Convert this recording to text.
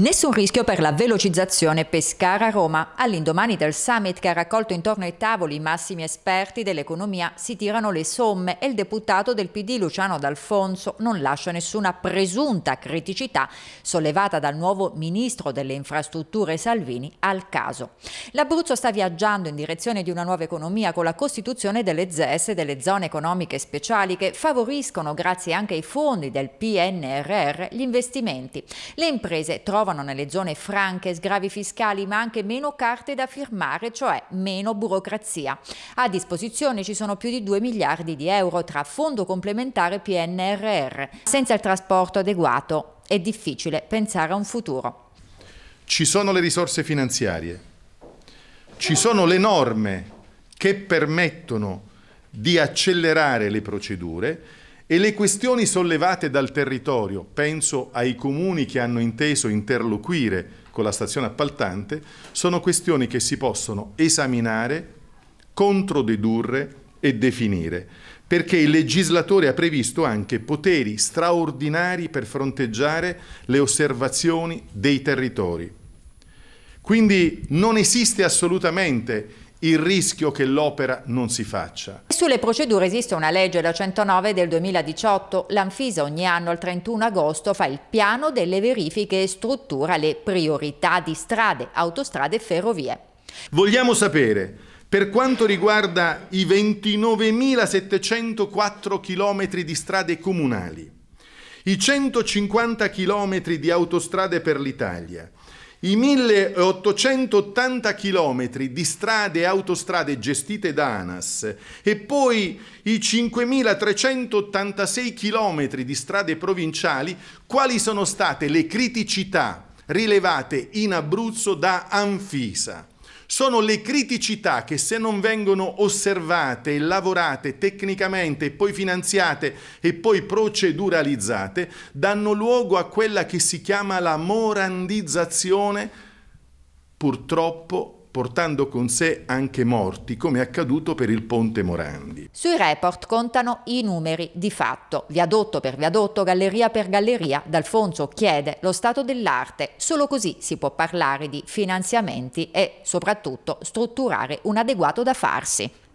Nessun rischio per la velocizzazione Pescara-Roma. All'indomani del summit che ha raccolto intorno ai tavoli i massimi esperti dell'economia si tirano le somme e il deputato del PD Luciano D'Alfonso non lascia nessuna presunta criticità sollevata dal nuovo ministro delle infrastrutture Salvini al caso. L'Abruzzo sta viaggiando in direzione di una nuova economia con la costituzione delle ZES e delle zone economiche speciali che favoriscono grazie anche ai fondi del PNRR gli investimenti. Le imprese trovano trovano nelle zone franche sgravi fiscali ma anche meno carte da firmare, cioè meno burocrazia. A disposizione ci sono più di 2 miliardi di euro tra fondo complementare PNRR. Senza il trasporto adeguato è difficile pensare a un futuro. Ci sono le risorse finanziarie, ci sono le norme che permettono di accelerare le procedure e le questioni sollevate dal territorio, penso ai comuni che hanno inteso interloquire con la stazione appaltante, sono questioni che si possono esaminare, controdedurre e definire, perché il legislatore ha previsto anche poteri straordinari per fronteggiare le osservazioni dei territori. Quindi non esiste assolutamente il rischio che l'opera non si faccia. Sulle procedure esiste una legge, la 109 del 2018. L'Anfisa ogni anno al 31 agosto fa il piano delle verifiche e struttura le priorità di strade, autostrade e ferrovie. Vogliamo sapere, per quanto riguarda i 29.704 km di strade comunali, i 150 km di autostrade per l'Italia, i 1880 chilometri di strade e autostrade gestite da ANAS e poi i 5386 chilometri di strade provinciali, quali sono state le criticità rilevate in Abruzzo da Anfisa? sono le criticità che se non vengono osservate e lavorate tecnicamente e poi finanziate e poi proceduralizzate, danno luogo a quella che si chiama la morandizzazione, purtroppo portando con sé anche morti, come è accaduto per il ponte Morandi. Sui report contano i numeri di fatto, viadotto per viadotto, galleria per galleria, D'Alfonso chiede lo stato dell'arte, solo così si può parlare di finanziamenti e soprattutto strutturare un adeguato da farsi.